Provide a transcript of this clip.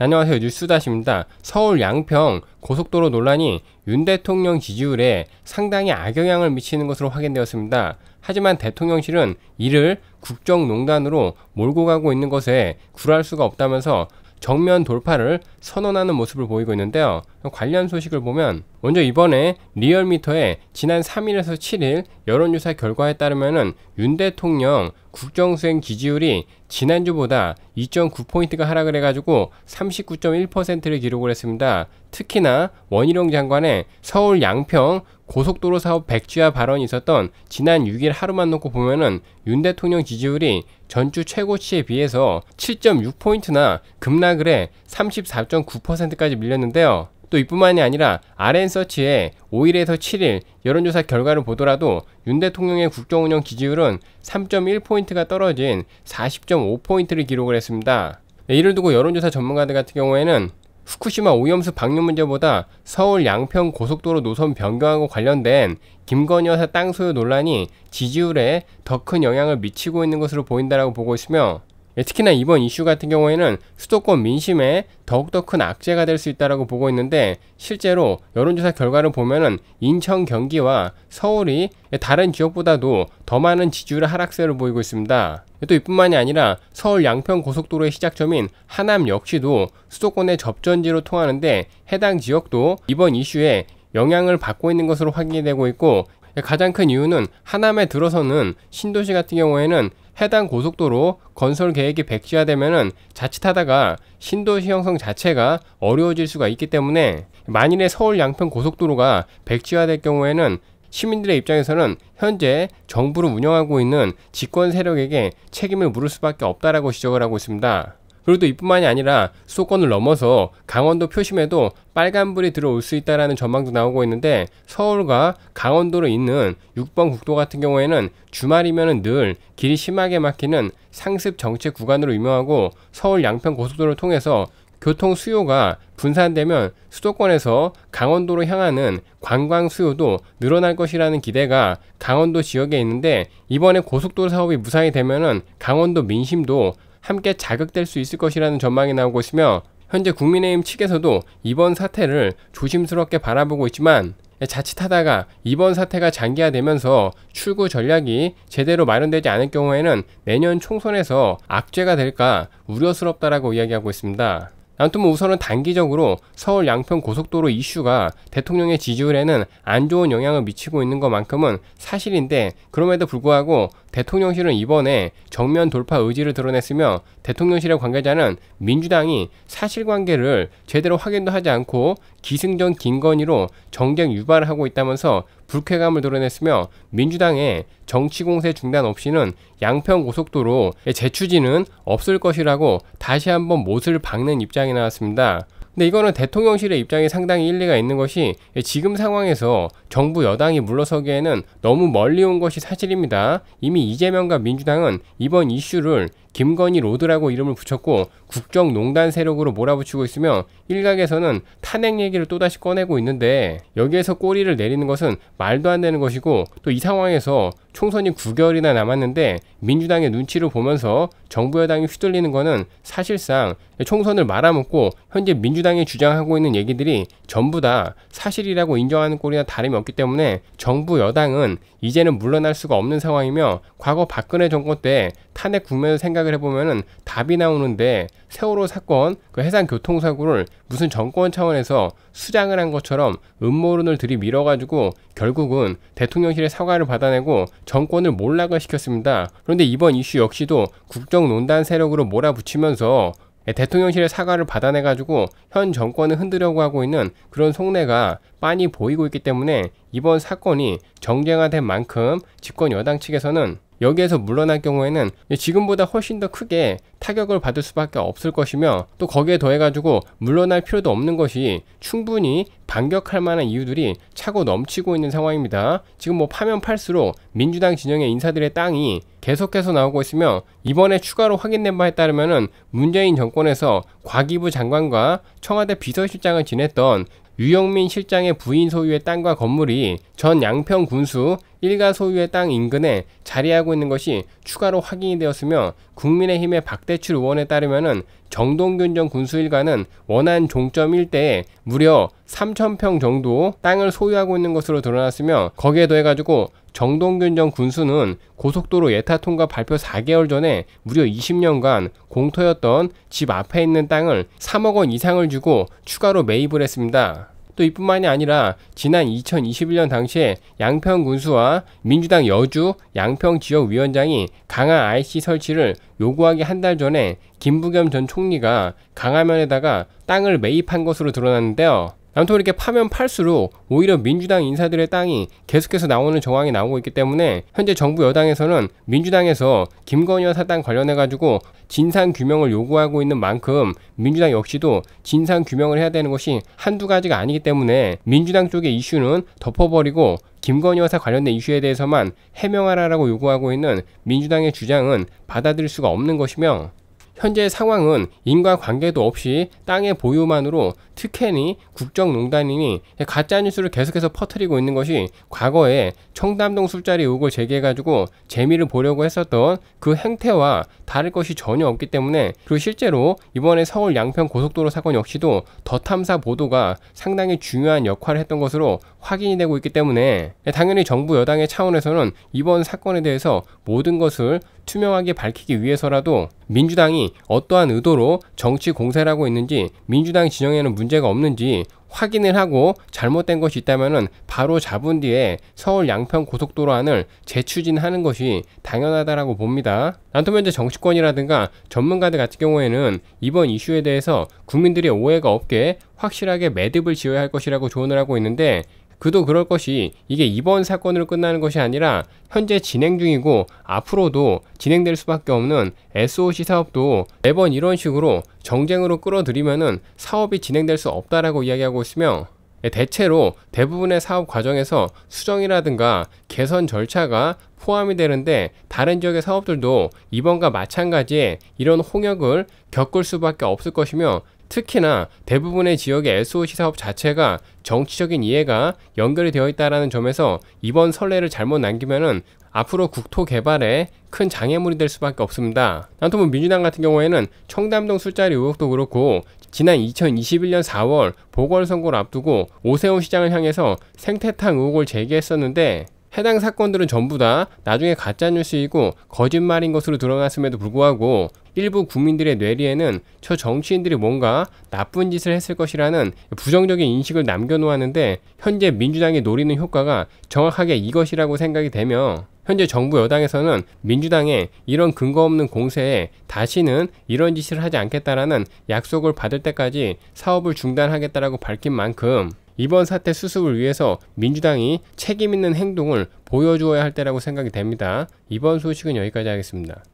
안녕하세요 뉴스다시입니다. 서울 양평 고속도로 논란이 윤 대통령 지지율에 상당히 악영향을 미치는 것으로 확인되었습니다. 하지만 대통령실은 이를 국정농단으로 몰고 가고 있는 것에 굴할 수가 없다면서 정면 돌파를 선언하는 모습을 보이고 있는데요. 관련 소식을 보면 먼저 이번에 리얼미터의 지난 3일에서 7일 여론조사 결과에 따르면은 윤 대통령 국정수행 기지율이 지난주보다 2.9포인트가 하락을 해가지고 39.1%를 기록을 했습니다. 특히나 원희룡 장관의 서울 양평 고속도로 사업 백지화 발언이 있었던 지난 6일 하루만 놓고 보면은 윤 대통령 지지율이 전주 최고치에 비해서 7.6포인트나 급락을 해 34.9%까지 밀렸는데요. 또 이뿐만이 아니라 RN서치의 5일에서 7일 여론조사 결과를 보더라도 윤 대통령의 국정운영 지지율은 3.1포인트가 떨어진 40.5포인트를 기록을 했습니다. 네, 이를 두고 여론조사 전문가들 같은 경우에는 후쿠시마 오염수 방류 문제보다 서울 양평 고속도로 노선 변경하고 관련된 김건희 여사 땅 소유 논란이 지지율에 더 큰 영향을 미치고 있는 것으로 보인다라고 보고 있으며 예, 특히나 이번 이슈 같은 경우에는 수도권 민심에 더욱더 큰 악재가 될 수 있다라고 보고 있는데 실제로 여론조사 결과를 보면은 인천, 경기와 서울이 다른 지역보다도 더 많은 지지율 하락세를 보이고 있습니다. 예, 또 이뿐만이 아니라 서울 양평 고속도로의 시작점인 하남 역시도 수도권의 접전지로 통하는데 해당 지역도 이번 이슈에 영향을 받고 있는 것으로 확인이 되고 있고 예, 가장 큰 이유는 하남에 들어서는 신도시 같은 경우에는 해당 고속도로 건설 계획이 백지화되면 자칫하다가 신도시 형성 자체가 어려워질 수가 있기 때문에 만일에 서울 양평 고속도로가 백지화될 경우에는 시민들의 입장에서는 현재 정부를 운영하고 있는 집권 세력에게 책임을 물을 수밖에 없다라고 지적을 하고 있습니다. 그리고 또 이뿐만이 아니라 수도권을 넘어서 강원도 표심에도 빨간불이 들어올 수 있다라는 전망도 나오고 있는데 서울과 강원도로 있는 6번 국도 같은 경우에는 주말이면 늘 길이 심하게 막히는 상습 정체 구간으로 유명하고 서울 양평 고속도로를 통해서 교통 수요가 분산되면 수도권에서 강원도로 향하는 관광 수요도 늘어날 것이라는 기대가 강원도 지역에 있는데 이번에 고속도로 사업이 무산이 되면은 강원도 민심도 함께 자극될 수 있을 것이라는 전망이 나오고 있으며 현재 국민의힘 측에서도 이번 사태를 조심스럽게 바라보고 있지만 자칫하다가 이번 사태가 장기화되면서 출구 전략이 제대로 마련되지 않을 경우에는 내년 총선에서 악재가 될까 우려스럽다라고 이야기하고 있습니다. 아무튼 뭐 우선은 단기적으로 서울 양평 고속도로 이슈가 대통령의 지지율에는 안 좋은 영향을 미치고 있는 것만큼은 사실인데 그럼에도 불구하고 대통령실은 이번에 정면 돌파 의지를 드러냈으며 대통령실의 관계자는 민주당이 사실관계를 제대로 확인도 하지 않고 기승전 김건희로 정쟁 유발을 하고 있다면서 불쾌감을 드러냈으며 민주당의 정치공세 중단 없이는 양평고속도로 의 재추진은 없을 것이라고 다시 한번 못을 박는 입장이 나왔습니다. 근데 이거는 대통령실의 입장에 상당히 일리가 있는 것이 지금 상황에서 정부 여당이 물러서기에는 너무 멀리 온 것이 사실입니다. 이미 이재명과 민주당은 이번 이슈를 김건희 로드라고 이름을 붙였고 국정농단 세력으로 몰아붙이고 있으며 일각에서는 탄핵 얘기를 또다시 꺼내고 있는데 여기에서 꼬리를 내리는 것은 말도 안 되는 것이고 또 이 상황에서 총선이 9개월이나 남았는데 민주당의 눈치를 보면서 정부 여당이 휘둘리는 것은 사실상 총선을 말아먹고 현재 민주당이 주장하고 있는 얘기들이 전부 다 사실이라고 인정하는 꼴이나 다름이 없기 때문에 정부 여당은 이제는 물러날 수가 없는 상황이며 과거 박근혜 정권 때 탄핵 국면을 생각 생각을 해보면은 답이 나오는데 세월호 사건 그 해상 교통사고를 무슨 정권 차원에서 수장을 한 것처럼 음모론을 들이밀어가지고 결국은 대통령실의 사과를 받아내고 정권을 몰락을 시켰습니다. 그런데 이번 이슈 역시도 국정논단 세력으로 몰아붙이면서 대통령실의 사과를 받아내가지고 현 정권을 흔들려고 하고 있는 그런 속내가 빤히 보이고 있기 때문에 이번 사건이 정쟁화된 만큼 집권 여당 측에서는 여기에서 물러날 경우에는 지금보다 훨씬 더 크게 타격을 받을 수밖에 없을 것이며 또 거기에 더해가지고 물러날 필요도 없는 것이 충분히 반격할 만한 이유들이 차고 넘치고 있는 상황입니다. 지금 뭐 파면 팔수록 민주당 진영의 인사들의 땅이 계속해서 나오고 있으며 이번에 추가로 확인된 바에 따르면 문재인 정권에서 과기부 장관과 청와대 비서실장을 지냈던 유영민 실장의 부인 소유의 땅과 건물이 전 양평 군수 일가 소유의 땅 인근에 자리하고 있는 것이 추가로 확인이 되었으며 국민의힘의 박대출 의원에 따르면 정동균 전 군수 일가는 원한 종점 일대에 무려 3 0 0 0평 정도 땅을 소유하고 있는 것으로 드러났으며 거기에 더해가지고 정동균 전 군수는 고속도로 예타 통과 발표 4개월 전에 무려 20년간 공터였던 집 앞에 있는 땅을 3억 원 이상을 주고 추가로 매입을 했습니다. 또 이뿐만이 아니라 지난 2021년 당시에 양평 군수와 민주당 여주 양평 지역 위원장이 강화 IC 설치를 요구하기 한 달 전에 김부겸 전 총리가 강화면에다가 땅을 매입한 것으로 드러났는데요. 아무튼 이렇게 파면 팔수록 오히려 민주당 인사들의 땅이 계속해서 나오는 정황이 나오고 있기 때문에 현재 정부 여당에서는 민주당에서 김건희 여사 땅 관련해 가지고 진상 규명을 요구하고 있는 만큼 민주당 역시도 진상 규명을 해야 되는 것이 한두 가지가 아니기 때문에 민주당 쪽의 이슈는 덮어버리고 김건희 여사 관련된 이슈에 대해서만 해명하라라고 요구하고 있는 민주당의 주장은 받아들일 수가 없는 것이며 현재 상황은 인과 관계도 없이 땅의 보유만으로 특혜니 국정농단이니 가짜뉴스를 계속해서 퍼뜨리고 있는 것이 과거에 청담동 술자리 의혹을 제기해가지고 재미를 보려고 했었던 그 행태와 다를 것이 전혀 없기 때문에 그리고 실제로 이번에 서울 양평 고속도로 사건 역시도 더 탐사 보도가 상당히 중요한 역할을 했던 것으로 확인이 되고 있기 때문에 당연히 정부 여당의 차원에서는 이번 사건에 대해서 모든 것을 투명하게 밝히기 위해서라도 민주당이 어떠한 의도로 정치 공세를 하고 있는지 민주당 진영에는 문제 문제가 없는지 확인을 하고 잘못된 것이 있다면 바로 잡은 뒤에 서울 양평 고속도로 안을 재추진하는 것이 당연하다라고 봅니다. 난토면 제 정치권이라든가 전문가들 같은 경우에는 이번 이슈에 대해서 국민들의 오해가 없게 확실하게 매듭을 지어야 할 것이라고 조언을 하고 있는데 그도 그럴 것이 이게 이번 사건으로 끝나는 것이 아니라 현재 진행 중이고 앞으로도 진행될 수밖에 없는 SOC 사업도 매번 이런 식으로 정쟁으로 끌어들이면 사업이 진행될 수 없다라고 이야기하고 있으며 예, 대체로 대부분의 사업 과정에서 수정이라든가 개선 절차가 포함이 되는데 다른 지역의 사업들도 이번과 마찬가지에 이런 홍역을 겪을 수밖에 없을 것이며 특히나 대부분의 지역의 SOC 사업 자체가 정치적인 이해가 연결이 되어 있다는 점에서 이번 선례를 잘못 남기면은 앞으로 국토 개발에 큰 장애물이 될 수밖에 없습니다. 남토문 민주당 같은 경우에는 청담동 술자리 의혹도 그렇고 지난 2021년 4월 보궐선거를 앞두고 오세훈 시장을 향해서 생태탕 의혹을 제기했었는데 해당 사건들은 전부 다 나중에 가짜뉴스이고 거짓말인 것으로 드러났음에도 불구하고 일부 국민들의 뇌리에는 저 정치인들이 뭔가 나쁜 짓을 했을 것이라는 부정적인 인식을 남겨놓았는데 현재 민주당이 노리는 효과가 정확하게 이것이라고 생각이 되며 현재 정부 여당에서는 민주당의 이런 근거 없는 공세에 다시는 이런 짓을 하지 않겠다라는 약속을 받을 때까지 사업을 중단하겠다라고 밝힌 만큼 이번 사태 수습을 위해서 민주당이 책임있는 행동을 보여주어야 할 때라고 생각이 됩니다. 이번 소식은 여기까지 하겠습니다.